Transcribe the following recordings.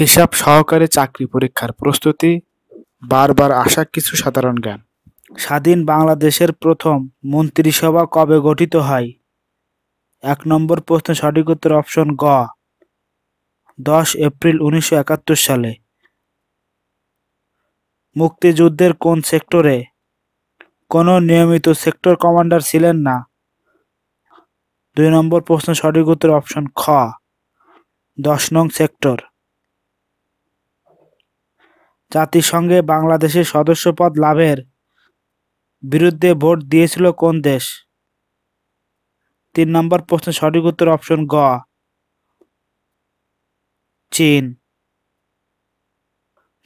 হিসাব সহকারে চাকরি পরীক্ষার প্রস্তুতি বারবার আসা কিছু সাধারণ জ্ঞান স্বাধীন বাংলাদেশের প্রথম মন্ত্রিসভা কবে গঠিত হয় এক নম্বর প্রশ্ন সঠিক উত্তর অপশন গ দশ এপ্রিল উনিশশো সালে মুক্তিযুদ্ধের কোন সেক্টরে কোনো নিয়মিত সেক্টর কমান্ডার ছিলেন না দুই নম্বর প্রশ্ন সঠিক উত্তর অপশন খ দশ নং সেক্টর জাতিসংঘে বাংলাদেশের সদস্যপদ লাভের বিরুদ্ধে ভোট দিয়েছিল কোন দেশ তিন নম্বর প্রশ্ন সঠিক উত্তর অপশন গ চীন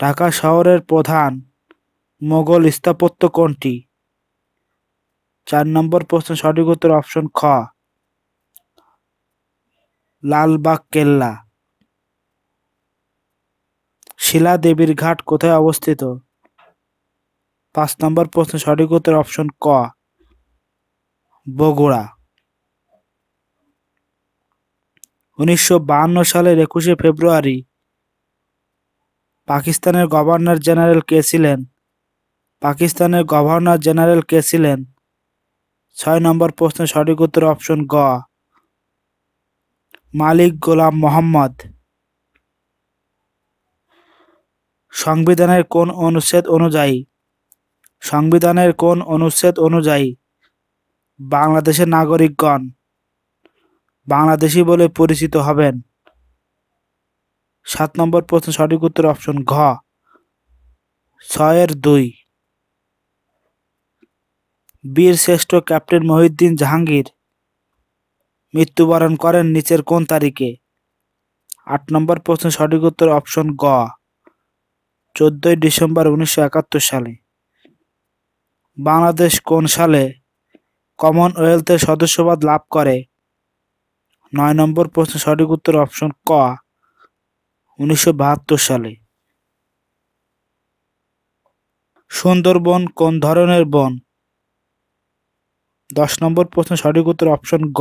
ঢাকা শহরের প্রধান মোগল স্থাপত্য কোনটি চার নম্বর প্রশ্ন সঠিক উত্তর অপশন খ লালবাগ কেল্লা শিলা দেবীর ঘাট কোথায় অবস্থিত পাঁচ নম্বর প্রশ্ন সঠিক উত্তর অপশন ক বগুড়া উনিশশো সালের একুশে ফেব্রুয়ারি পাকিস্তানের গভর্নর জেনারেল কে ছিলেন পাকিস্তানের গভর্নর জেনারেল কে ছিলেন ছয় নম্বর প্রশ্নের সঠিক উত্তর অপশন গ মালিক গোলাম মোহাম্মদ সংবিধানের কোন অনুচ্ছেদ অনুযায়ী সংবিধানের কোন অনুচ্ছেদ অনুযায়ী বাংলাদেশের নাগরিকগণ বাংলাদেশি বলে পরিচিত হবেন সাত নম্বর প্রশ্ন সঠিক উত্তর অপশন ঘ ছয়ের দুই বীর শ্রেষ্ঠ ক্যাপ্টেন মহিউদ্দিন জাহাঙ্গীর মৃত্যুবরণ করেন নিচের কোন তারিখে আট নম্বর প্রশ্ন সঠিক উত্তর অপশন গ চোদ্দই ডিসেম্বর উনিশশো সালে বাংলাদেশ কোন সালে কমনওয়েলথের সদস্যপদ লাভ করে নয় নম্বর প্রশ্ন সঠিক উত্তর অপশন ক উনিশশো সালে সুন্দরবন কোন ধরনের বন দশ নম্বর প্রশ্ন সঠিক উত্তর অপশন গ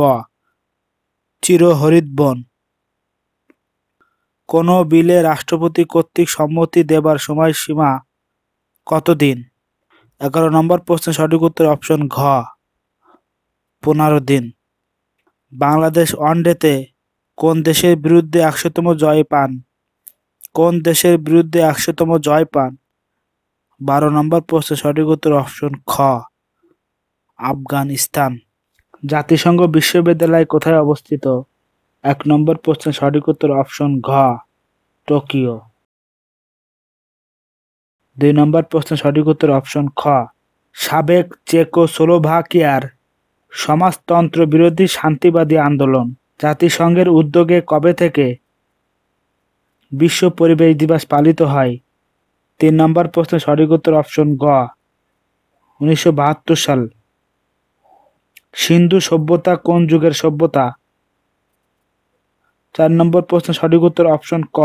চিরহরিৎ বন কোনো বিলে রাষ্ট্রপতি কর্তৃক সম্মতি দেবার সময়সীমা কতদিন এগারো নম্বর প্রশ্নের সঠিক উত্তর অপশন ঘ পনেরো দিন বাংলাদেশ ওয়ানডেতে কোন দেশের বিরুদ্ধে একশোতম জয় পান কোন দেশের বিরুদ্ধে একশোতম জয় পান বারো নম্বর প্রশ্নের সঠিক উত্তর অপশন খ আফগানিস্তান জাতিসংঘ বিশ্ববিদ্যালয় কোথায় অবস্থিত এক নম্বর প্রশ্নের সঠিক উত্তর অপশন ঘ টোকিও দুই নম্বর প্রশ্নের সঠিক উত্তর অপশন খ সাবেক চেকো সোলোভাকিয়ার সমাজতন্ত্র বিরোধী শান্তিবাদী আন্দোলন জাতিসংঘের উদ্যোগে কবে থেকে বিশ্ব পরিবেশ দিবস পালিত হয় তিন নম্বর প্রশ্নের সঠিক উত্তর অপশন গ উনিশশো সাল সিন্ধু সভ্যতা কোন যুগের সভ্যতা চার নম্বর প্রশ্ন সঠিক উত্তর অপশন ক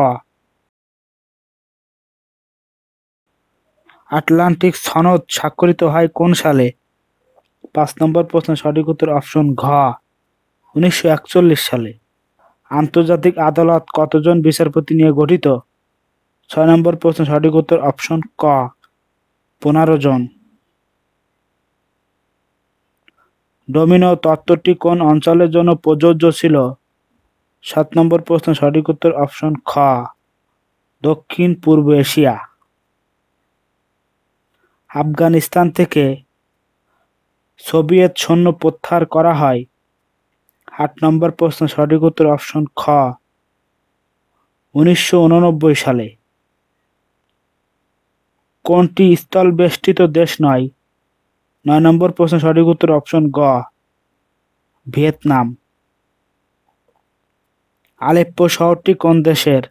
আটলান্টিক সনদ স্বাক্ষরিত হয় কোন সালে পাঁচ নম্বর প্রশ্ন সঠিক উত্তর অপশন ঘ উনিশশো সালে আন্তর্জাতিক আদালত কতজন বিচারপতি নিয়ে গঠিত ছয় নম্বর প্রশ্ন সঠিক উত্তর অপশন ক পনেরো জন ডোমিনো তত্ত্বটি কোন অঞ্চলের জন্য প্রযোজ্য ছিল সাত নম্বর প্রশ্ন সঠিক উত্তর অপশন খ দক্ষিণ পূর্ব এশিয়া আফগানিস্তান থেকে সোভিয়েত সৈন্য প্রত্যাহার করা হয় আট নম্বর প্রশ্ন সঠিক উত্তর অপশন খ উনিশশো সালে কোনটি স্থল বেষ্টিত দেশ নয় নয় নম্বর প্রশ্ন সঠিক উত্তর অপশন গ ভিয়েতনাম আলেপ্পো শহরটি কোন দেশের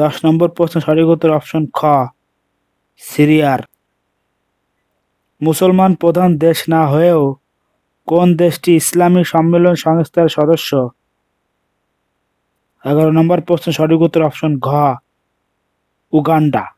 দশ নম্বর প্রশ্ন সঠিক উত্তর অপশন খ সিরিয়ার মুসলমান প্রধান দেশ না হয়েও কোন দেশটি ইসলামী সম্মেলন সংস্থার সদস্য এগারো নম্বর প্রশ্ন সঠিক উত্তর অপশন ঘ উগান্ডা